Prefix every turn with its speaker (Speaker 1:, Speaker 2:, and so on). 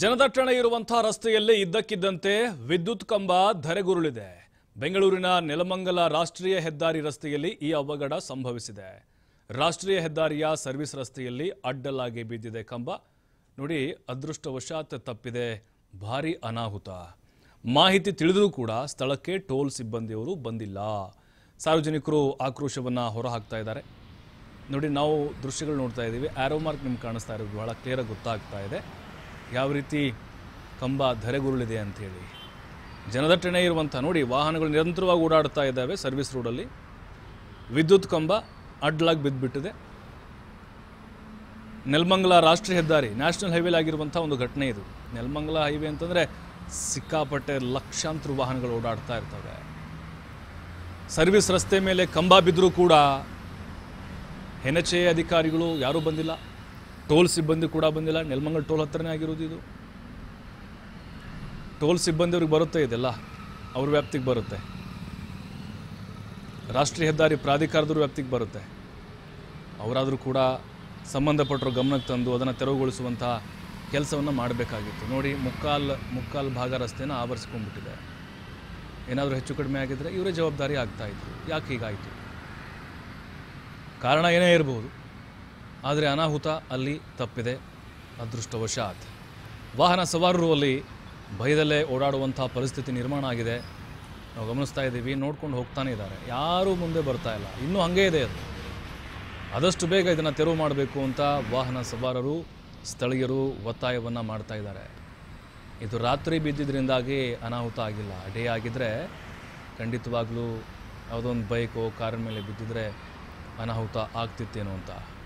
Speaker 1: ಜನದಟ್ಟಣೆ ಇರುವಂತಹ ರಸ್ತೆಯಲ್ಲೇ ಇದ್ದಕ್ಕಿದ್ದಂತೆ ವಿದ್ಯುತ್ ಕಂಬ ಧರೆಗುರುಳಿದೆ ಬೆಂಗಳೂರಿನ ನೆಲಮಂಗಲ ರಾಷ್ಟ್ರೀಯ ಹೆದ್ದಾರಿ ರಸ್ತೆಯಲ್ಲಿ ಈ ಅವಘಡ ಸಂಭವಿಸಿದೆ ರಾಷ್ಟ್ರೀಯ ಹೆದ್ದಾರಿಯ ಸರ್ವಿಸ್ ರಸ್ತೆಯಲ್ಲಿ ಅಡ್ಡಲಾಗಿ ಬಿದ್ದಿದೆ ಕಂಬ ನೋಡಿ ಅದೃಷ್ಟವಶಾತ್ ತಪ್ಪಿದೆ ಭಾರಿ ಅನಾಹುತ ಮಾಹಿತಿ ತಿಳಿದರೂ ಕೂಡ ಸ್ಥಳಕ್ಕೆ ಟೋಲ್ ಸಿಬ್ಬಂದಿಯವರು ಬಂದಿಲ್ಲ ಸಾರ್ವಜನಿಕರು ಆಕ್ರೋಶವನ್ನು ಹೊರಹಾಕ್ತಾ ಇದ್ದಾರೆ ನೋಡಿ ನಾವು ದೃಶ್ಯಗಳು ನೋಡ್ತಾ ಇದ್ದೀವಿ ಆರೋ ಮಾರ್ಕ್ ನಿಮ್ಗೆ ಕಾಣಿಸ್ತಾ ಇರೋದು ಬಹಳ ಕ್ಲಿಯರಾಗಿ ಗೊತ್ತಾಗ್ತಾ ಇದೆ ಯಾವ ರೀತಿ ಕಂಬ ಧರೆಗುರುಳಿದೆ ಅಂಥೇಳಿ ಜನದಟ್ಟಣೆ ಇರುವಂಥ ನೋಡಿ ವಾಹನಗಳು ನಿರಂತರವಾಗಿ ಓಡಾಡ್ತಾ ಇದ್ದಾವೆ ಸರ್ವಿಸ್ ರೋಡಲ್ಲಿ ವಿದ್ಯುತ್ ಕಂಬ ಅಡ್ಲಾಗಿ ಬಿದ್ದುಬಿಟ್ಟಿದೆ ನೆಲಮಂಗಲ ರಾಷ್ಟ್ರೀಯ ಹೆದ್ದಾರಿ ನ್ಯಾಷನಲ್ ಹೈವೇಲಿ ಆಗಿರುವಂಥ ಒಂದು ಘಟನೆ ಇದು ನೆಲಮಂಗಲ ಹೈವೇ ಅಂತಂದರೆ ಸಿಕ್ಕಾಪಟ್ಟೆ ಲಕ್ಷಾಂತರ ವಾಹನಗಳು ಓಡಾಡ್ತಾ ಇರ್ತವೆ ಸರ್ವಿಸ್ ರಸ್ತೆ ಮೇಲೆ ಕಂಬ ಬಿದ್ದರೂ ಕೂಡ ಹೆನಚೆ ಅಧಿಕಾರಿಗಳು ಯಾರೂ ಬಂದಿಲ್ಲ ಟೋಲ್ ಸಿಬ್ಬಂದಿ ಕೂಡ ಬಂದಿಲ್ಲ ನೆಲಮಂಗಲ ಟೋಲ್ ಹತ್ತಿರನೇ ಆಗಿರೋದು ಇದು ಟೋಲ್ ಸಿಬ್ಬಂದಿ ಅವ್ರಿಗೆ ಬರುತ್ತೆ ಇದೆಲ್ಲ ಅವ್ರ ವ್ಯಾಪ್ತಿಗೆ ಬರುತ್ತೆ ರಾಷ್ಟ್ರೀಯ ಹೆದ್ದಾರಿ ಪ್ರಾಧಿಕಾರದವ್ರ ವ್ಯಾಪ್ತಿಗೆ ಬರುತ್ತೆ ಅವರಾದರೂ ಕೂಡ ಸಂಬಂಧಪಟ್ಟರು ಗಮನಕ್ಕೆ ತಂದು ಅದನ್ನು ತೆರವುಗೊಳಿಸುವಂಥ ಕೆಲಸವನ್ನು ಮಾಡಬೇಕಾಗಿತ್ತು ನೋಡಿ ಮುಕ್ಕಾಲು ಮುಕ್ಕಾಲು ಭಾಗ ರಸ್ತೆನ ಆವರಿಸ್ಕೊಂಡ್ಬಿಟ್ಟಿದೆ ಏನಾದರೂ ಹೆಚ್ಚು ಕಡಿಮೆ ಆಗಿದ್ದರೆ ಇವರೇ ಜವಾಬ್ದಾರಿ ಆಗ್ತಾಯಿದ್ರು ಯಾಕೆ ಹೀಗಾಯಿತು ಕಾರಣ ಏನೇ ಇರ್ಬೋದು ಆದರೆ ಅನಾಹುತ ಅಲ್ಲಿ ತಪ್ಪಿದೆ ಅದೃಷ್ಟವಶಾತ್ ವಾಹನ ಸವಾರರು ಅಲ್ಲಿ ಭಯದಲ್ಲೇ ಓಡಾಡುವಂಥ ಪರಿಸ್ಥಿತಿ ನಿರ್ಮಾಣ ಆಗಿದೆ ನಾವು ಗಮನಿಸ್ತಾ ಇದ್ದೀವಿ ನೋಡ್ಕೊಂಡು ಹೋಗ್ತಾನೆ ಇದ್ದಾರೆ ಯಾರೂ ಮುಂದೆ ಬರ್ತಾ ಇಲ್ಲ ಇನ್ನೂ ಹಾಗೇ ಇದೆ ಅದು ಆದಷ್ಟು ಬೇಗ ಇದನ್ನು ತೆರವು ಮಾಡಬೇಕು ಅಂತ ವಾಹನ ಸವಾರರು ಸ್ಥಳೀಯರು ಒತ್ತಾಯವನ್ನು ಮಾಡ್ತಾ ಇದ್ದಾರೆ ಇದು ರಾತ್ರಿ ಬಿದ್ದಿದ್ದರಿಂದಾಗಿ ಅನಾಹುತ ಆಗಿಲ್ಲ ಡೇ ಆಗಿದ್ದರೆ ಖಂಡಿತವಾಗ್ಲೂ ಯಾವುದೋ ಒಂದು ಬೈಕೋ ಕಾರಿನ ಮೇಲೆ ಬಿದ್ದಿದ್ರೆ ಅನಾಹುತ ಆಗ್ತಿತ್ತೇನೋ ಅಂತ